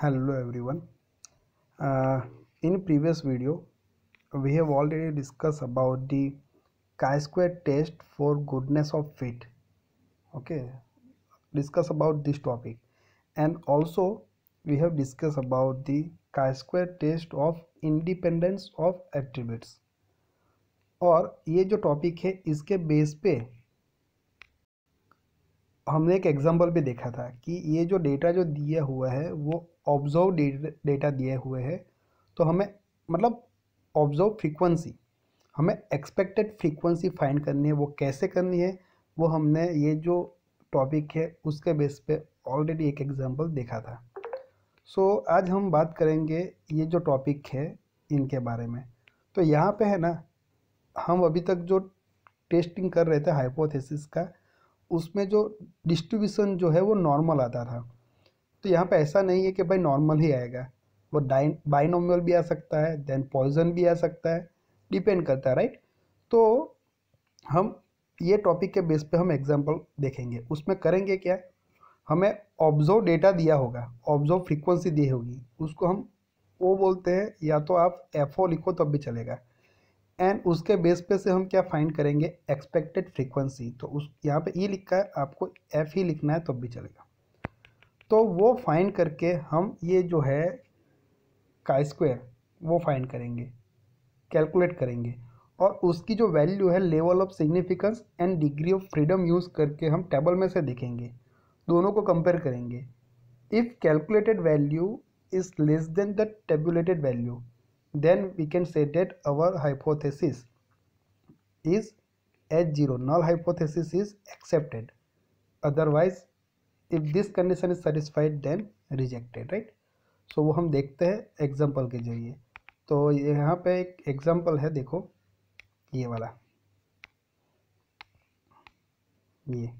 hello everyone uh, in previous video we have already discussed about the chi-square test for goodness of fit okay discuss about this topic and also we have discussed about the chi-square test of independence of attributes और ये जो topic है इसके base पे हमने एक example भी देखा था कि ये जो डेटा जो दिया हुआ है वो ऑब्जर्व डेटा दिए हुए है तो हमें मतलब ऑब्जर्व फ्रीक्वेंसी हमें एक्सपेक्टेड फ्रीक्वेंसी फाइंड करनी है वो कैसे करनी है वो हमने ये जो टॉपिक है उसके बेस पे ऑलरेडी एक एग्जांपल देखा था सो so, आज हम बात करेंगे ये जो टॉपिक है इनके बारे में तो यहाँ पे है ना हम अभी तक जो टेस्टिंग कर रहे थे हाइपोथेसिस का उसमें जो डिस्ट्रीब्यूशन जो है वो नॉर्मल आता था तो यहाँ पे ऐसा नहीं है कि भाई नॉर्मल ही आएगा वो डाइन बाइनॉमियल भी आ सकता है देन पॉइजन भी आ सकता है डिपेंड करता है राइट तो हम ये टॉपिक के बेस पे हम एग्जांपल देखेंगे उसमें करेंगे क्या हमें ऑब्जर्व डेटा दिया होगा ऑब्जर्व फ्रीक्वेंसी दी होगी उसको हम वो बोलते हैं या तो आप एफ लिखो तब भी चलेगा एंड उसके बेस पे से हम क्या फाइंड करेंगे एक्सपेक्टेड फ्रीक्वेंसी तो उस यहाँ पे ई e लिखा है आपको एफ ही लिखना है तब तो भी चलेगा तो वो फाइंड करके हम ये जो है का स्क्वायर वो फाइंड करेंगे कैलकुलेट करेंगे और उसकी जो वैल्यू है level of significance and degree of freedom use करके हम टेबल में से देखेंगे दोनों को कंपेयर करेंगे if calculated value is less than the tabulated value then we can say that our hypothesis is H0 null hypothesis is accepted otherwise if this condition is satisfied then rejected right so वो हम देखते हैं example के जरिए तो यहाँ पे एक एग्जाम्पल है देखो ये वाला ये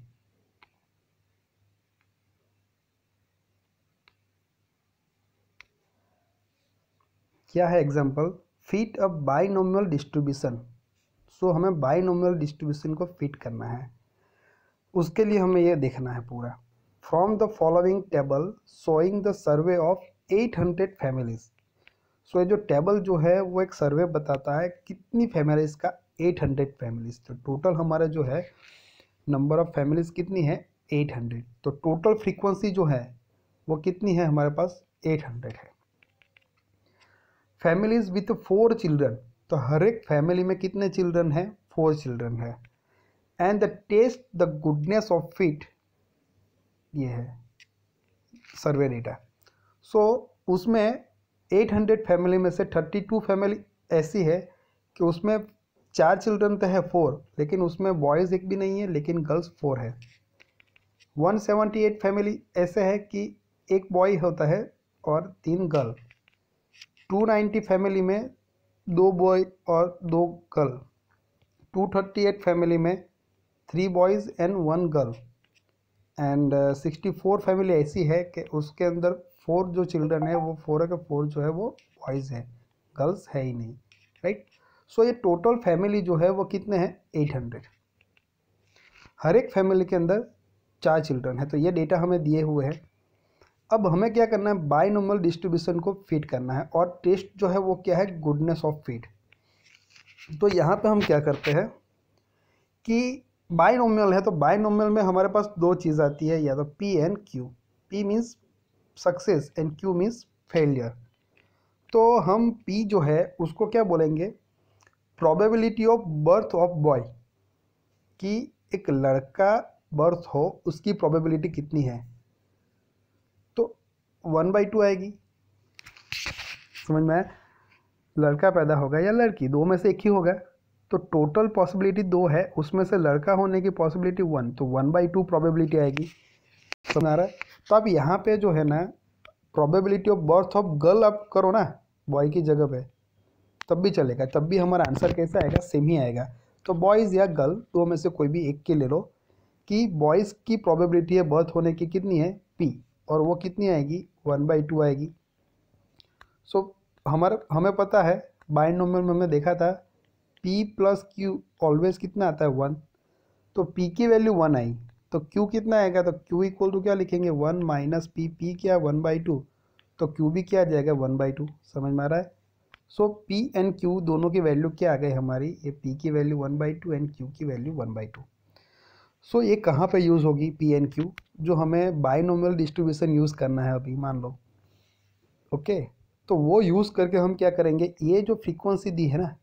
क्या है example fit a binomial distribution so हमें बाइनोमियल डिस्ट्रीब्यूशन को फिट करना है उसके लिए हमें यह देखना है पूरा from the following table showing the survey of eight hundred families so ये जो टेबल जो है वो एक सर्वे बताता है कितनी फैमिलीज का एट हंड्रेड फैमिलीज तो टोटल हमारा जो है नंबर ऑफ़ फैमिलीज़ कितनी है एट हंड्रेड तो टोटल फ्रीक्वेंसी जो है वो कितनी है हमारे पास एट हंड्रेड है फैमिलीज विथ फोर चिल्ड्रन तो हर एक फैमिली में कितने चिल्ड्रन हैं फोर चिल्ड्रन है and the test the goodness of fit ये है सर्वे डेटा सो उसमें 800 फैमिली में से 32 फैमिली ऐसी है कि उसमें चार चिल्ड्रन तो है फोर लेकिन उसमें बॉयज़ एक भी नहीं है लेकिन गर्ल्स फोर है 178 फैमिली ऐसे है कि एक बॉय होता है और तीन गर्ल 290 फैमिली में दो बॉय और दो गर्ल 238 फैमिली में three boys and one girl and sixty four family ऐसी है कि उसके अंदर फोर जो चिल्ड्रन है वो फोर के फोर जो है वो बॉयज़ है गर्ल्स है ही नहीं राइट सो so, ये टोटल फैमिली जो है वो कितने हैं एट हंड्रेड हर एक फैमिली के अंदर चार चिल्ड्रन है तो ये डेटा हमें दिए हुए हैं अब हमें क्या करना है बाई नॉर्मल डिस्ट्रीब्यूशन को फिट करना है और टेस्ट जो है वो क्या है गुडनेस ऑफ फिट तो यहाँ पे हम क्या करते हैं कि बाई नॉर्मल है तो बाई नॉर्मल में हमारे पास दो चीज़ आती है या तो P and Q P means success and Q means failure तो हम पी जो है उसको क्या बोलेंगे probability of birth of boy कि एक लड़का बर्थ हो उसकी प्रॉबेबिलिटी कितनी है वन बाई टू आएगी समझ में आया लड़का पैदा होगा या लड़की दो में से एक ही होगा तो टोटल पॉसिबिलिटी दो है उसमें से लड़का होने की पॉसिबिलिटी वन तो वन बाई टू प्रॉबेबिलिटी आएगी समझ आ रहा है तो अब यहाँ पे जो है ना probability of birth of girl आप करो ना बॉय की जगह पे तब भी चलेगा तब भी हमारा आंसर कैसे आएगा सेम ही आएगा तो बॉयज़ या गर्ल दो में से कोई भी एक के ले लो कि बॉयज़ की प्रॉबेबिलिटी है बर्थ होने की कितनी है पी और वो कितनी आएगी वन बाई टू आएगी सो so, हमारा हमें पता है बाइन नंबर में हमने देखा था p प्लस क्यू ऑलवेज कितना आता है वन तो p की वैल्यू वन आई तो q कितना आएगा तो q इक्वल टू क्या लिखेंगे वन माइनस पी पी क्या वन बाई टू तो q भी क्या आ जाएगा वन बाई टू समझ में आ रहा है सो p एंड q दोनों की वैल्यू क्या आ गई हमारी ये p की value one by two and q की value one by two so ये कहाँ पे यूज़ होगी पी एन क्यू जो हमें बायनोमियल डिस्ट्रीब्यूशन यूज़ करना है अभी मान लो ओके तो वो यूज़ करके हम क्या करेंगे ये जो फ्रीक्वेंसी दी है ना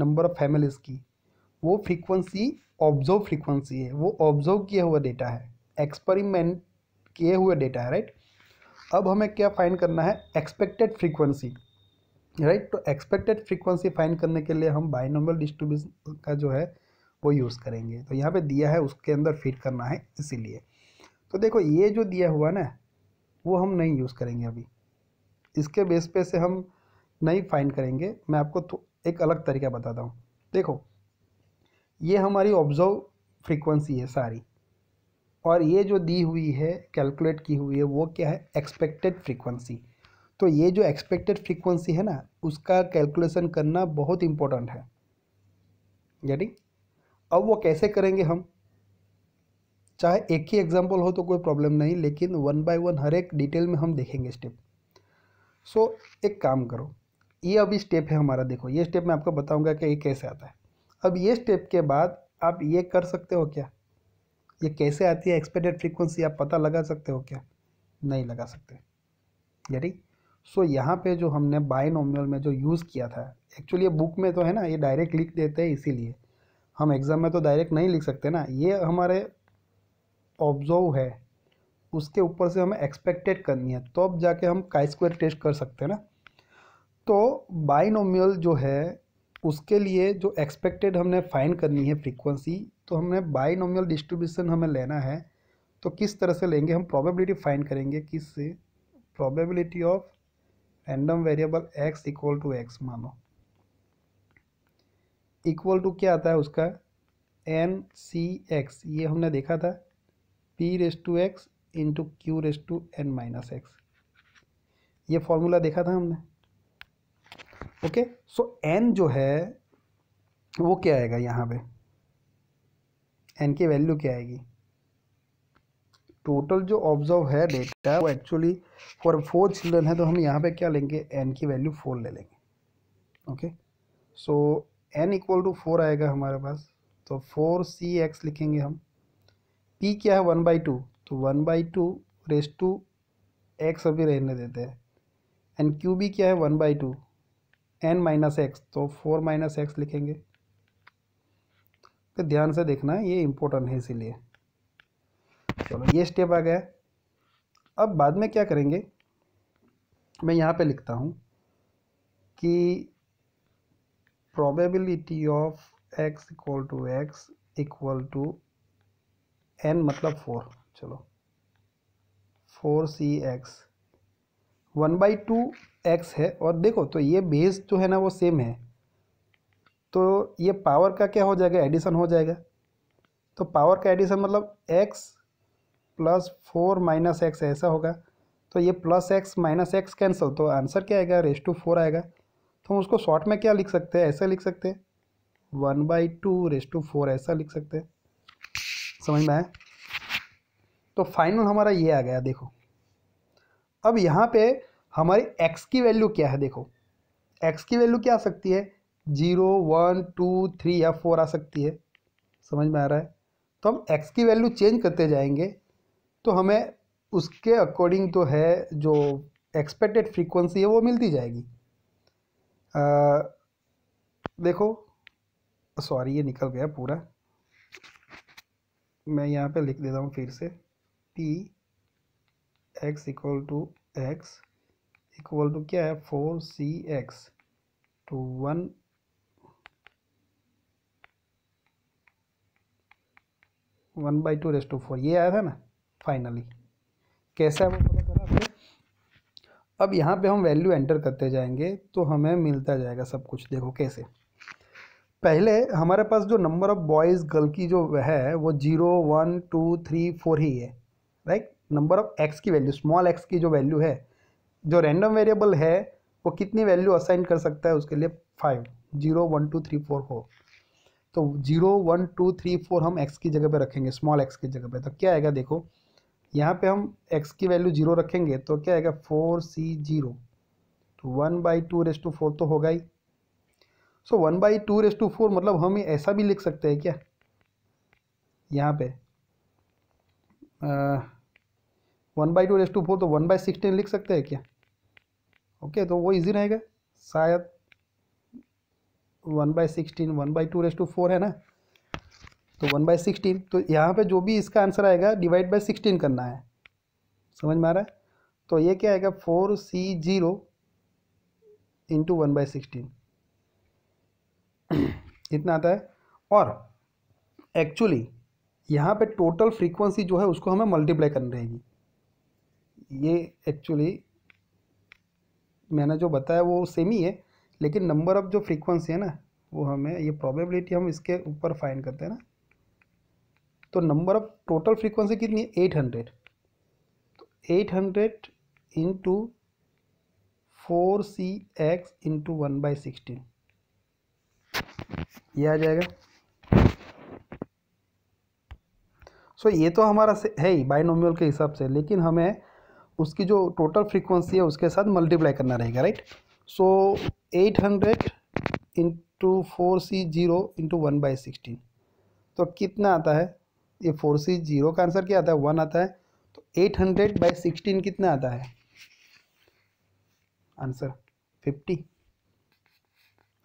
नंबर ऑफ फैमिलीज़ की वो फ्रीक्वेंसी ऑब्जर्व फ्रीक्वेंसी है वो ऑब्जर्व किया हुआ डेटा है एक्सपेरिमेंट किए हुए डेटा है राइट अब हमें क्या फाइंड करना है एक्सपेक्टेड फ्रीक्वेंसी राइट तो एक्सपेक्टेड फ्रीक्वेंसी फाइंड करने के लिए हम बाइनोमियल डिस्ट्रीब्यूशन का जो है वो यूज़ करेंगे तो यहाँ पे दिया है उसके अंदर फिट करना है इसीलिए तो देखो ये जो दिया हुआ ना वो हम नहीं यूज़ करेंगे अभी इसके बेस पे से हम नहीं फाइंड करेंगे मैं आपको तो एक अलग तरीका बताता हूँ देखो ये हमारी ऑब्जर्व फ्रीक्वेंसी है सारी और ये जो दी हुई है कैलकुलेट की हुई है वो क्या है एक्सपेक्टेड फ्रीक्वेंसी तो ये जो एक्सपेक्टेड फ्रीक्वेंसी है ना उसका कैलकुलेशन करना बहुत इम्पोर्टेंट है यानी अब वो कैसे करेंगे हम चाहे एक ही एग्जाम्पल हो तो कोई प्रॉब्लम नहीं लेकिन वन बाय वन हर एक डिटेल में हम देखेंगे स्टेप सो so, एक काम करो ये अभी स्टेप है हमारा देखो ये स्टेप मैं आपको बताऊंगा कि ये कैसे आता है अब ये स्टेप के बाद आप ये कर सकते हो क्या ये कैसे आती है एक्सपेक्टेड फ्रीक्वेंसी आप पता लगा सकते हो क्या नहीं लगा सकते यानी सो so, यहाँ पे जो हमने बाइनोमियल में जो यूज़ किया था एक्चुअली ये बुक में तो है ना ये डायरेक्ट लिख देते हैं इसीलिए हम एग्ज़ाम में तो डायरेक्ट नहीं लिख सकते ना ये हमारे ऑब्जर्व है उसके ऊपर से हमें एक्सपेक्टेड करनी है तब अब जाके हम काई स्क्वायर टेस्ट कर सकते हैं ना तो बाइनोमियल जो है उसके लिए जो एक्सपेक्टेड हमने फाइन करनी है फ्रीक्वेंसी तो हमने बाइनोमियल डिस्ट्रीब्यूशन हमें लेना है तो किस तरह से लेंगे हम प्रोबेबिलिटी फाइन करेंगे किस से probability of random variable X equal to X मानो इक्वल टू क्या आता है उसका एन सी एक्स ये हमने देखा था P raise to X into Q raise to N minus X ये फॉर्मूला देखा था हमने ओके सो एन जो है वो क्या आएगा यहाँ पे एन की वैल्यू क्या आएगी टोटल जो ऑब्जर्व है डेटा वो एक्चुअली फॉर फोर चिल्ड्रन है तो हम यहाँ पे क्या लेंगे एन की वैल्यू फोर ले लेंगे okay so N equal to four आएगा हमारे पास तो फोर सी एक्स लिखेंगे हम पी क्या है वन बाई टू तो one by two raise to X अभी रहने देते हैं एंड क्यू बी क्या है one by two N minus X तो फोर माइनस एक्स लिखेंगे तो ध्यान से देखना ये इम्पोर्टेंट है इसीलिए चलो ये स्टेप आ गया अब बाद में क्या करेंगे मैं यहाँ पे लिखता हूँ कि probability of X equal to X equal to N मतलब फोर चलो four C X one by two X है और देखो तो ये बेस जो है ना वो सेम है तो ये पावर का क्या हो जाएगा एडिशन हो जाएगा तो पावर का एडिशन मतलब X plus four minus X ऐसा होगा तो ये plus X minus X cancel तो आंसर क्या आएगा रेस टू फोर आएगा तो हम उसको शॉर्ट में क्या लिख सकते हैं ऐसा लिख सकते हैं one by two raise to four ऐसा लिख सकते हैं समझ में आए तो फाइनल हमारा ये आ गया देखो अब यहाँ पे हमारी एक्स की वैल्यू क्या है देखो एक्स की वैल्यू क्या आ सकती है जीरो वन टू थ्री या फोर आ सकती है समझ में आ रहा है तो हम एक्स की वैल्यू चेंज करते जाएंगे तो हमें उसके अकॉर्डिंग तो है जो एक्सपेक्टेड फ्रीक्वेंसी है वो मिलती जाएगी आ, देखो सॉरी ये निकल गया पूरा मैं यहाँ पे लिख देता हूँ फिर से P X equal to X equal to क्या है four C X to one one by two raise to four ये आया था ना फाइनली कैसा है वो अब यहाँ पे हम वैल्यू एंटर करते जाएंगे तो हमें मिलता जाएगा सब कुछ देखो कैसे पहले हमारे पास जो नंबर ऑफ़ बॉयज़ गर्ल की जो है वो zero one two three four ही है राइट नंबर ऑफ़ एक्स की वैल्यू स्मॉल एक्स की जो वैल्यू है जो रैंडम वेरिएबल है वो कितनी वैल्यू असाइन कर सकता है उसके लिए five zero one two three four हो तो zero one two three four हम एक्स की जगह पे रखेंगे स्मॉल एक्स की जगह पे तो क्या आएगा देखो यहाँ पे हम x की वैल्यू जीरो रखेंगे तो क्या आएगा फोर सी जीरो तो one by two raise to four तो होगा ही so one by two raise to four मतलब हम ऐसा भी लिख सकते हैं क्या यहाँ पे one by two raise to four तो वन बाई सिक्सटीन लिख सकते हैं क्या ओके तो वो इजी रहेगा शायद one by sixteen one by two raise to four है ना तो वन बाई सिक्सटीन तो यहाँ पे जो भी इसका आंसर आएगा डिवाइड बाई सिक्सटीन करना है समझ में आ रहा है तो ये क्या आएगा four C zero into one by sixteen इतना आता है और एक्चुअली यहाँ पे टोटल फ्रीक्वेंसी जो है उसको हमें मल्टीप्लाई करनी रहेगी ये एक्चुअली मैंने जो बताया वो सेम ही है लेकिन नंबर ऑफ जो फ्रीक्वेंसी है ना वो हमें ये प्रोबेबिलिटी हम इसके ऊपर फाइंड करते हैं ना तो नंबर ऑफ टोटल फ्रीक्वेंसी कितनी है एट हंड्रेड तो eight hundred into four C X into one by sixteen ये आ जाएगा सो so, ये तो हमारा है ही बाइनोमियल के हिसाब से लेकिन हमें उसकी जो टोटल फ्रीक्वेंसी है उसके साथ मल्टीप्लाई करना रहेगा right so eight hundred into four C zero into one by sixteen तो कितना आता है ये फोर सी जीरो का आंसर क्या आता है वन आता है तो एट हंड्रेड बाई सिक्सटीन कितना आता है answer fifty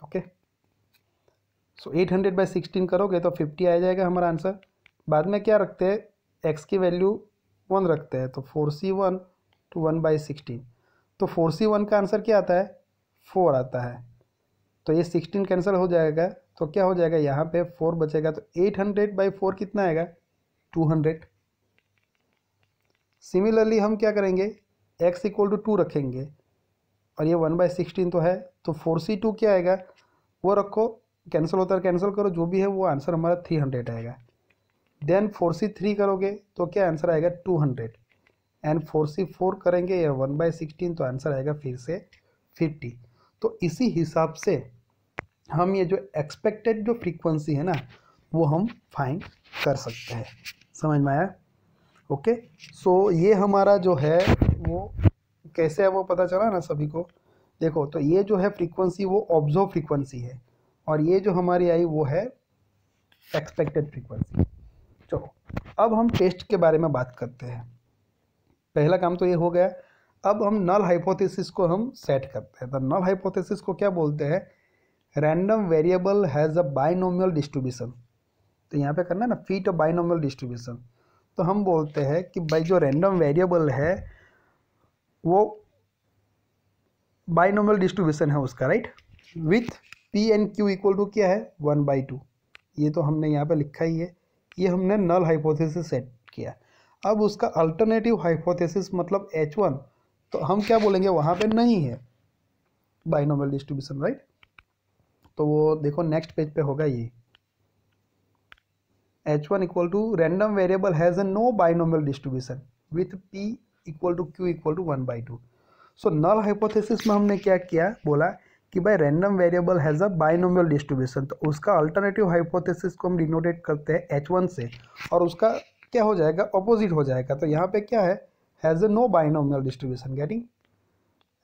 okay so eight hundred by sixteen करोगे तो फिफ्टी आ जाएगा हमारा आंसर बाद में क्या रखते हैं एक्स की वैल्यू वन रखते हैं तो four C one two one by sixteen तो फोर सी वन का आंसर क्या आता है फोर आता है तो ये सिक्सटीन कैंसिल हो जाएगा तो क्या हो जाएगा यहाँ पे फोर बचेगा तो एट हंड्रेड बाई फोर कितना आएगा टू हंड्रेड सिमिलरली हम क्या करेंगे एक्स इक्वल टू टू रखेंगे और ये वन बाई सिक्सटीन तो है तो फोर सी टू क्या आएगा वो रखो कैंसिल होता है कैंसिल करो जो भी है वो आंसर हमारा थ्री हंड्रेड आएगा देन फोर सी थ्री करोगे तो क्या आंसर आएगा two hundred and four C four करेंगे या वन बाई सिक्सटीन तो आंसर आएगा फिर से फिफ्टी तो इसी हिसाब से हम ये जो एक्सपेक्टेड जो फ्रीक्वेंसी है ना वो हम फाइंड कर सकते हैं समझ में आया ओके सो ये हमारा जो है वो कैसे है वो पता चला ना सभी को देखो तो ये जो है फ्रीक्वेंसी वो ऑब्जर्व फ्रीक्वेंसी है और ये जो हमारी आई वो है एक्सपेक्टेड फ्रीक्वेंसी चलो अब हम टेस्ट के बारे में बात करते हैं पहला काम तो ये हो गया अब हम नल हाइपोथेसिस को हम सेट करते हैं तो नल हाइपोथेसिस को क्या बोलते हैं random variable has a binomial distribution तो यहाँ पे करना है ना फीट ऑफ बाइनोमल डिस्ट्रीब्यूशन तो हम बोलते हैं कि भाई जो रैंडम वेरिएबल है वो बाइनोमल डिस्ट्रीब्यूशन है उसका right with P N Q equal to क्या है वन बाई टू ये तो हमने यहाँ पे लिखा ही है ये हमने नल हाइपोथेसिस सेट किया अब उसका अल्टरनेटिव हाइपोथेसिस मतलब एच वन तो हम क्या बोलेंगे वहाँ पे नहीं है बाइनोमल डिस्ट्रीब्यूशन राइट तो वो देखो नेक्स्ट पेज पे होगा ये H one equal to random variable has a no binomial distribution with P equal to Q equal to one by two so null hypothesis में हमने क्या किया बोला कि भाई random variable has a binomial distribution तो उसका अल्टरनेटिव हाइपोथेसिस को हम डिनोटेट करते हैं एच वन से और उसका क्या हो जाएगा अपोजिट हो जाएगा तो यहाँ पे क्या है has a no binomial distribution getting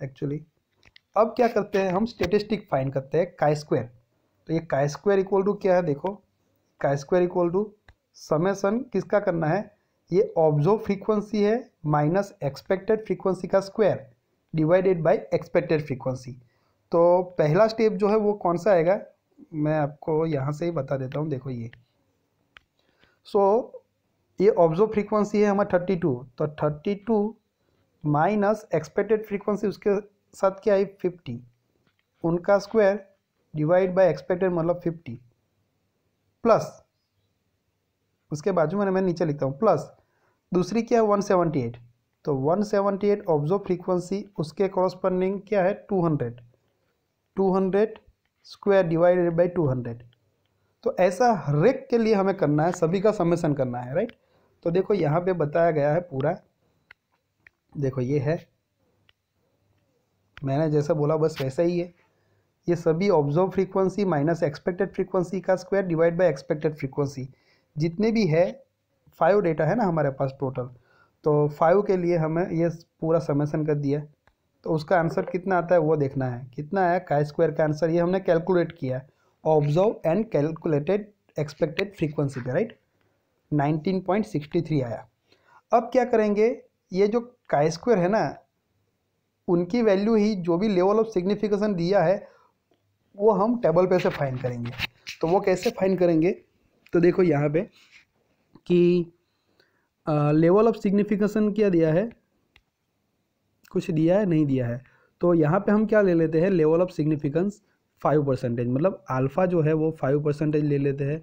actually अब क्या करते हैं हम स्टेटिस्टिक फाइंड करते हैं काई स्क्वायर तो ये काई स्क्वायर इक्वल टू क्या है देखो का स्क्वायर इक्वल टू समेसन किसका करना है ये ऑब्जर्व फ्रीक्वेंसी है माइनस एक्सपेक्टेड फ्रीक्वेंसी का square divided by expected frequency तो पहला स्टेप जो है वो कौन सा आएगा मैं आपको यहाँ से ही बता देता हूँ देखो ये सो so, ये ऑब्जर्व फ्रीक्वेंसी है हमारा थर्टी टू तो thirty two minus expected frequency उसके साथ क्या है फिफ्टी उनका स्क्वायर डिवाइड बाय एक्सपेक्टेड मतलब फिफ्टी प्लस उसके बाजू में मैं नीचे लिखता हूँ प्लस दूसरी क्या है वन सेवेंटी एट तो one seventy eight observe frequency उसके कॉरस्पॉन्डिंग क्या है two hundred two hundred square divided by two hundred तो ऐसा हर एक के लिए हमें करना है सभी का समेसन करना है राइट तो देखो यहाँ पे बताया गया है पूरा देखो ये है मैंने जैसा बोला बस वैसा ही है ये सभी observe frequency minus expected frequency का square divide by expected frequency जितने भी है फाइव डेटा है ना हमारे पास टोटल तो फाइव के लिए हमें ये पूरा समेसन कर दिया तो उसका आंसर कितना आता है वो देखना है कितना आया काय स्क्वायर का आंसर ये हमने कैलकुलेट किया है observe and calculated expected frequency का राइट नाइनटीन आया अब क्या करेंगे ये जो काय स्क्वायर है ना उनकी वैल्यू ही जो भी लेवल ऑफ सिग्निफिकेशन दिया है वो हम टेबल पे से फाइन करेंगे तो वो कैसे फाइन करेंगे तो देखो यहाँ पे कि लेवल ऑफ सिग्निफिकेशन क्या दिया है कुछ दिया है नहीं दिया है तो यहाँ पे हम क्या ले लेते हैं level of significance five percentage मतलब अल्फ़ा जो है वो फाइव परसेंटेज ले लेते हैं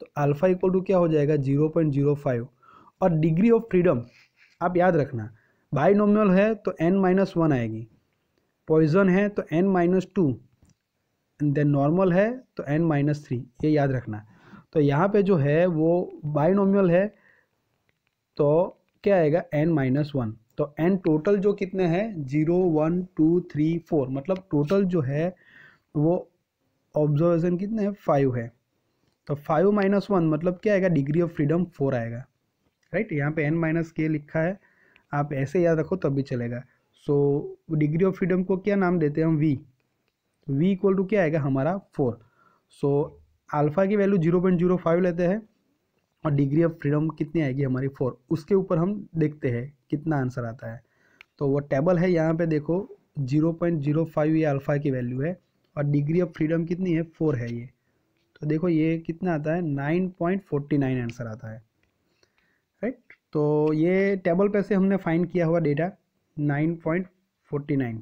तो अल्फ़ा इक्वल टू क्या हो जाएगा जीरो पॉइंट जीरो फाइव और डिग्री ऑफ फ्रीडम आप याद रखना बाई है तो एन माइनस वन आएगी पॉइजन है तो N minus two then normal है तो एन माइनस थ्री ये याद रखना तो यहाँ पे जो है वो बाइनोमियल है तो क्या आएगा एन माइनस वन तो एन टोटल जो कितने हैं zero one two three four मतलब टोटल जो है वो ऑब्जर्वेशन कितने हैं फाइव है तो फाइव माइनस वन मतलब क्या आएगा डिग्री ऑफ फ्रीडम फोर आएगा राइट यहाँ पे एन माइनस के लिखा है आप ऐसे याद रखो तब भी चलेगा सो डिग्री ऑफ फ्रीडम को क्या नाम देते हैं हम वी v इक्वल टू क्या आएगा हमारा फोर सो अल्फ़ा की value zero point zero five लेते हैं और डिग्री ऑफ फ्रीडम कितनी आएगी हमारी फोर उसके ऊपर हम देखते हैं कितना आंसर आता है तो वो टेबल है यहाँ पे देखो जीरो पॉइंट जीरो फाइव ये अल्फ़ा की वैल्यू है और डिग्री ऑफ फ्रीडम कितनी है फोर है ये तो देखो ये कितना आता है nine point forty nine answer आता है राइट तो ये टेबल पे से हमने फाइंड किया हुआ data nine point forty nine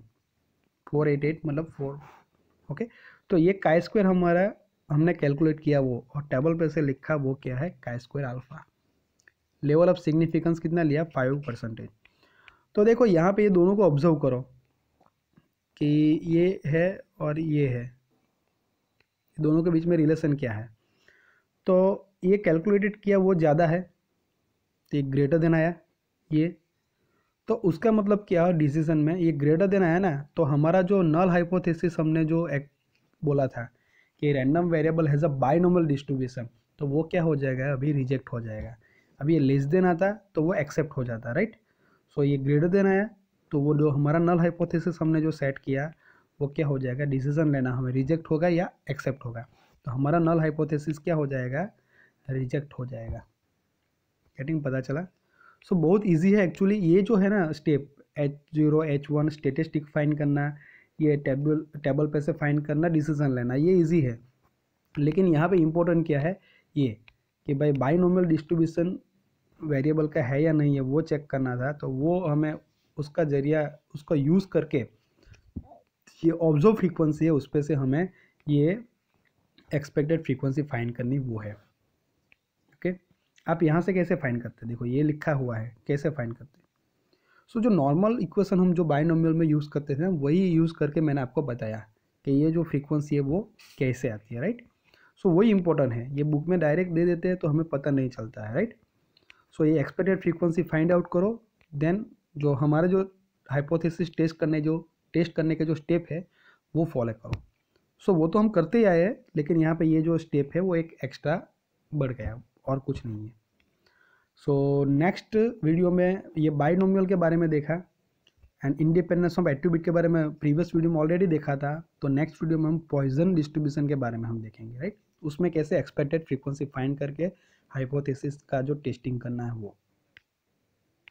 four eight eight मतलब फोर ओके तो ये काय स्क्वायर हमारा हमने कैलकुलेट किया वो और टेबल पे से लिखा वो क्या है chi square alpha level of significance कितना लिया फाइव परसेंटेज तो देखो यहाँ पे ये दोनों को ऑब्जर्व करो कि ये है और ये है दोनों के बीच में रिलेशन क्या है तो ये कैलकुलेटेड किया वो ज़्यादा है तो ये ग्रेटर देन आया ये तो उसका मतलब क्या डिसीजन में ये ग्रेटर देन आया ना तो हमारा जो नल हाइपोथेसिस हमने जो एक बोला था कि random variable has a binomial distribution तो वो क्या हो जाएगा अभी रिजेक्ट हो जाएगा अभी ये लेस देन आता तो वो एक्सेप्ट हो जाता राइट सो ये ग्रेटर देन आया तो वो जो हमारा नल हाइपोथेसिस हमने जो सेट किया वो क्या हो जाएगा डिसीजन लेना हमें रिजेक्ट होगा या एक्सेप्ट होगा तो हमारा नल हाइपोथेसिस क्या हो जाएगा रिजेक्ट हो जाएगा गेटिंग पता चला सो बहुत ईजी है एक्चुअली ये जो है ना step H zero H one statistic find करना ये टेबल टेबल पे से फ़ाइन करना डिसीजन लेना ये इजी है लेकिन यहाँ पे इम्पोर्टेंट क्या है ये कि भाई नॉर्मल डिस्ट्रीब्यूशन वेरिएबल का है या नहीं है वो चेक करना था तो वो हमें उसका जरिया उसका यूज़ करके ये ऑब्जर्व फ्रीक्वेंसी है उस पर से हमें ये एक्सपेक्टेड फ्रीक्वेंसी फाइंड करनी वो है आप यहाँ से कैसे फाइन करते हैं देखो ये लिखा हुआ है कैसे फाइन करते हैं सो जो नॉर्मल इक्वेशन हम जो बायनोमियल में यूज़ करते थे वही यूज़ करके मैंने आपको बताया कि ये जो फ्रीक्वेंसी है वो कैसे आती है राइट सो वही इंपॉर्टेंट है ये बुक में डायरेक्ट दे देते हैं तो हमें पता नहीं चलता है राइट सो ये एक्सपेक्टेड फ्रीक्वेंसी फाइंड आउट करो देन जो हमारे जो हाइपोथेसिस टेस्ट करने जो टेस्ट करने के जो स्टेप है वो फॉलो करो सो so, वो तो हम करते ही आए हैं लेकिन यहाँ पे ये जो स्टेप है वो एक एक्स्ट्रा बढ़ गया और कुछ नहीं है सो नेक्स्ट वीडियो में ये बाइनोमियल के बारे में देखा एंड इंडिपेंडेंस ऑफ एट्रीब्यूट के बारे में प्रीवियस वीडियो में ऑलरेडी देखा था तो नेक्स्ट वीडियो में हम पॉइजन डिस्ट्रीब्यूशन के बारे में हम देखेंगे राइट उसमें कैसे एक्सपेक्टेड फ्रीक्वेंसी फाइंड करके हाइपोथेसिस का जो टेस्टिंग करना है वो